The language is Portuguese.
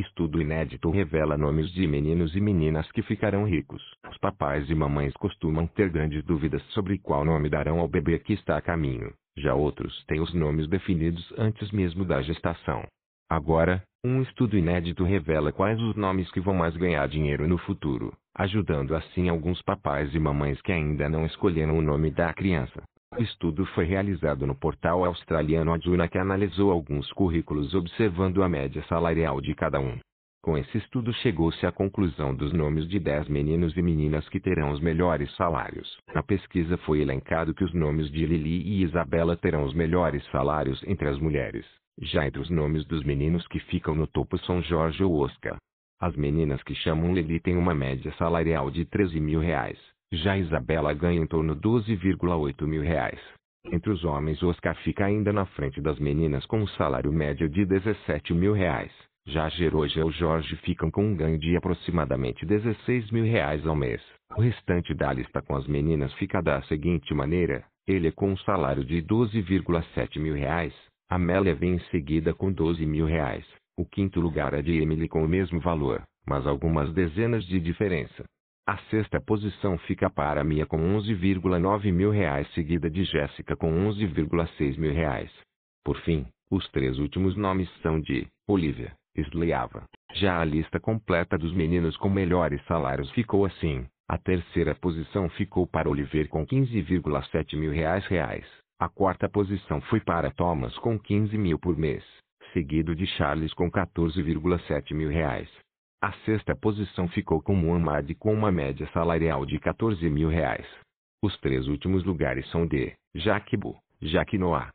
Estudo inédito revela nomes de meninos e meninas que ficarão ricos. Os papais e mamães costumam ter grandes dúvidas sobre qual nome darão ao bebê que está a caminho. Já outros têm os nomes definidos antes mesmo da gestação. Agora, um estudo inédito revela quais os nomes que vão mais ganhar dinheiro no futuro, ajudando assim alguns papais e mamães que ainda não escolheram o nome da criança. O estudo foi realizado no portal australiano Aduna que analisou alguns currículos observando a média salarial de cada um. Com esse estudo chegou-se à conclusão dos nomes de 10 meninos e meninas que terão os melhores salários. Na pesquisa foi elencado que os nomes de Lili e Isabela terão os melhores salários entre as mulheres. Já entre os nomes dos meninos que ficam no topo são Jorge ou Oscar. As meninas que chamam Lili têm uma média salarial de 13 mil reais já Isabela ganha em torno de 12,8 mil reais. Entre os homens, Oscar fica ainda na frente das meninas com um salário médio de 17 mil reais. Já Geroja e Jorge ficam com um ganho de aproximadamente 16 mil reais ao mês. O restante da lista com as meninas fica da seguinte maneira. Ele é com um salário de 12,7 mil reais. Amélia vem em seguida com 12 mil reais. O quinto lugar é de Emily com o mesmo valor, mas algumas dezenas de diferença. A sexta posição fica para Mia com 11,9 mil reais, seguida de Jéssica com 11,6 mil reais. Por fim, os três últimos nomes são de Olivia, Sleiava. Já a lista completa dos meninos com melhores salários ficou assim. A terceira posição ficou para Oliver com 15,7 mil reais, reais. A quarta posição foi para Thomas com 15 mil por mês, seguido de Charles com 14,7 mil reais. A sexta posição ficou com Muhammad com uma média salarial de 14 mil reais. Os três últimos lugares são de Jaquibo, Jaquinoá